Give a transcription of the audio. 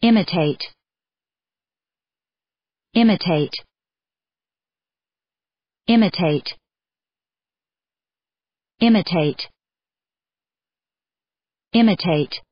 imitate imitate imitate imitate imitate